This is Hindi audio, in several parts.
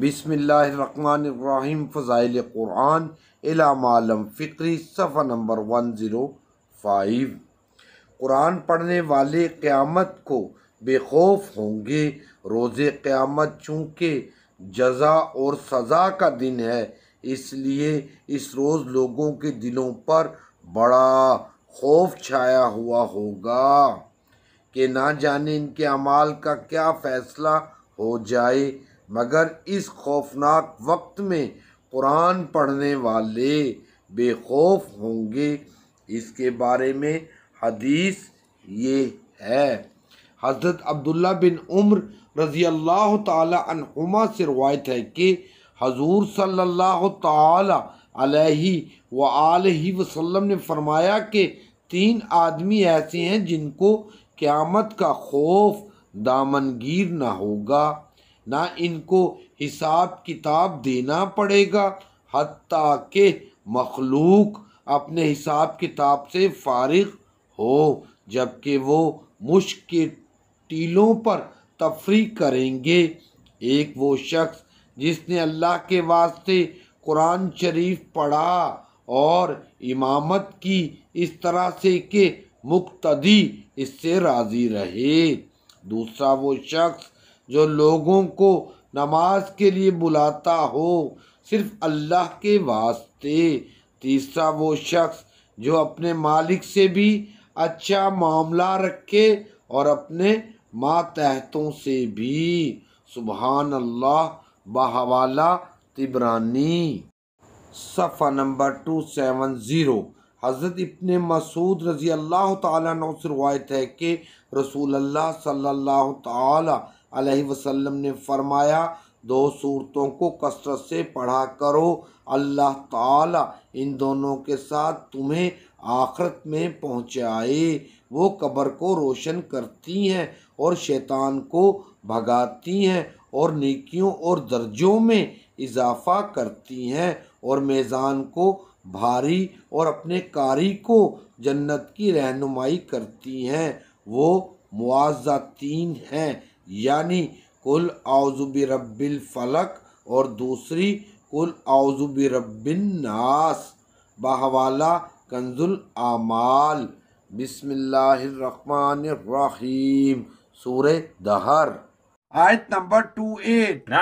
बिसमीम फ़ज़ाइल क़ुरान इलाम फ़िक्री सफ़ा नंबर वन ज़ीरो फाइव कुरान पढ़ने वाले क़्यामत को बेखौफ होंगे रोज़ क़्यामत चूँकि जजा और सज़ा का दिन है इसलिए इस रोज़ लोगों के दिलों पर बड़ा खौफ छाया हुआ होगा कि ना जाने इनके अमाल का क्या फ़ैसला हो जाए मगर इस खौफनाक वक्त में कुरान पढ़ने वाले बेखौफ होंगे इसके बारे में हदीस ये है हज़रत अब्दुल्ला बिन उम्र रज़ी अल्लाह तुमा से रवायत है कि हजूर सल्लल्लाहु अलैहि व वसल्लम ने फरमाया कि तीन आदमी ऐसे हैं जिनको क़्यामत का खौफ दामनगीर ना होगा ना इनको हिसाब किताब देना पड़ेगा हती के मखलूक अपने हिसाब किताब से फारग हो जबकि वो मुश्क के टीलों पर तफरी करेंगे एक वो शख्स जिसने अल्लाह के वास्ते कुरान शरीफ पढ़ा और इमामत की इस तरह से कि मुक्तदी इससे राज़ी रहे दूसरा वो शख्स जो लोगों को नमाज के लिए बुलाता हो सिर्फ अल्लाह के वास्ते तीसरा वो शख्स जो अपने मालिक से भी अच्छा मामला रखे और अपने मातहतों से भी सुबहान अल्लाह बहवाला तिबरानी सफ़ा नंबर टू सेवन ज़ीरो हज़रत इबन मसूद रज़ी अल्लाह तु से रवायत है कि रसूल अल्लाह सल्लल्लाहु वसल्लम ने फरमाया दो सूरतों को कसरत से पढ़ा करो अल्लाह ताला इन दोनों के साथ तुम्हें आखरत में पहुँचाए वो कब्र को रोशन करती हैं और शैतान को भगाती हैं और नेकियों और दर्जों में इजाफा करती हैं और मेज़ान को भारी और अपने कारी को जन्नत की रहनुमाई करती हैं वो मुआजातीन हैं यानी कुल आउजुब रब्बिल फलक और दूसरी कुल आउजुब रब्बिन नास बहवाला कंजुल आमाल बिस्मिल्लाहिर्रहमानिर्रहीम सूर्य दहर आयत नंबर टू एट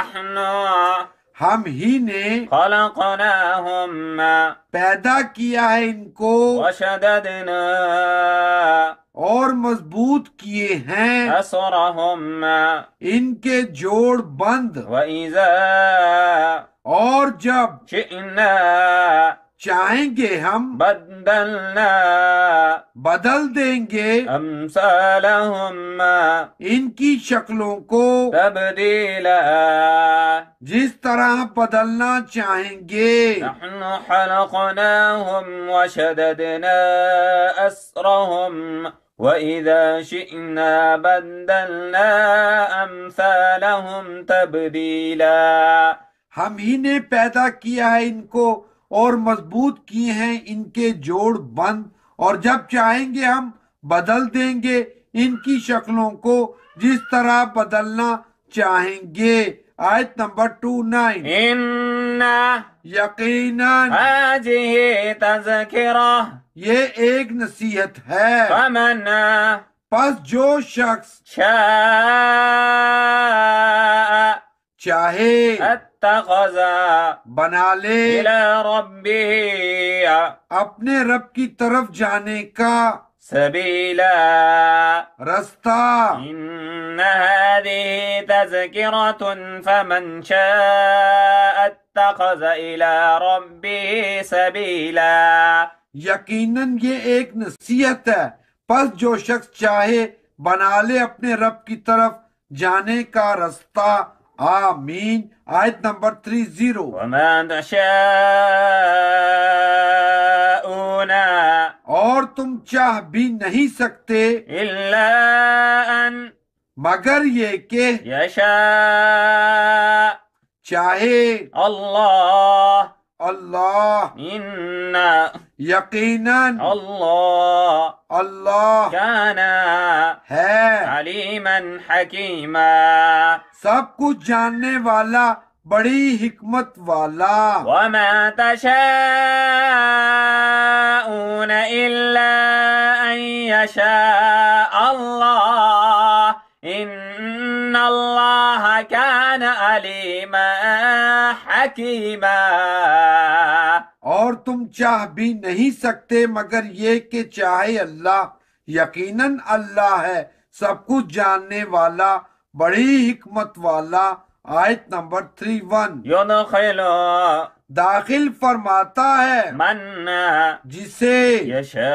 हम ही ने पैदा किया है इनको और मजबूत किए हैं इनके जोड़ बंद और जब चाहेंगे हम बदलना बदल देंगे इनकी शक्लों को तब्दीला जिस तरह बदलना चाहेंगे हम وإذا شئنا بدلنا أمثالهم تبديلا हम ही ने पैदा किया है इनको और मजबूत किए हैं इनके जोड़ बंद और जब चाहेंगे हम बदल देंगे इनकी शक्लों को जिस तरह बदलना चाहेंगे आयत नंबर टू नाइन यकीनन हाजिही तज़किरा ये एक नसीहत है फमन पस जो शख्स चाहे बना ले रब्बी अपने रब की तरफ जाने का सबीला रास्ता إن هذه تذكرة فمن شاء वत्तखज़ इला रब्बी सबीला यकीनन ये एक नसीहत है बस जो शख्स चाहे बना ले अपने रब की तरफ जाने का रास्ता आमीन आयत नंबर थ्री जीरो और तुम चाह भी नहीं सकते मगर ये के यशा चाहे अल्लाह अल्लाह इन्ना यकीनन अल्लाह अल्लाह काना है अलीमन हकीमा सब कुछ जानने वाला बड़ी हिकमत वाला वमा तशाऊन इल्ला अन यशा الله كان عليما حكيما और तुम चाह भी नहीं सकते मगर ये कि चाहे अल्लाह यकीनन अल्लाह है सब कुछ जानने वाला बड़ी हिकमत वाला आयत नंबर थ्री वन योन खेलो दाखिल फरमाता है मन जिसे यशा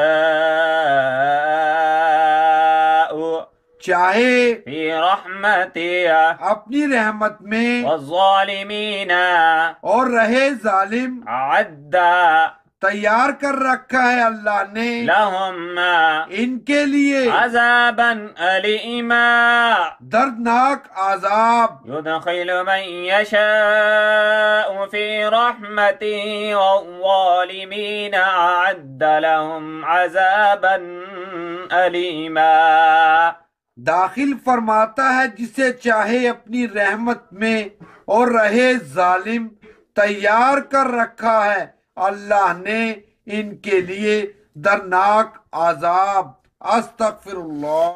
چاہے فی رحمتی اپنی رحمت میں والظالمین اور رہے ظالم عدا تیار کر رکھا ہے اللہ نے لہم ان کے لیے عذابا علیما دردناک عذاب یدخل من یشاء فی رحمتی والظالمین عد لهم عذابا علیما दाखिल फरमाता है जिसे चाहे अपनी रहमत में और रहे जालिम तैयार कर रखा है अल्लाह ने इनके लिए दरनाक आजाब अस्तफिर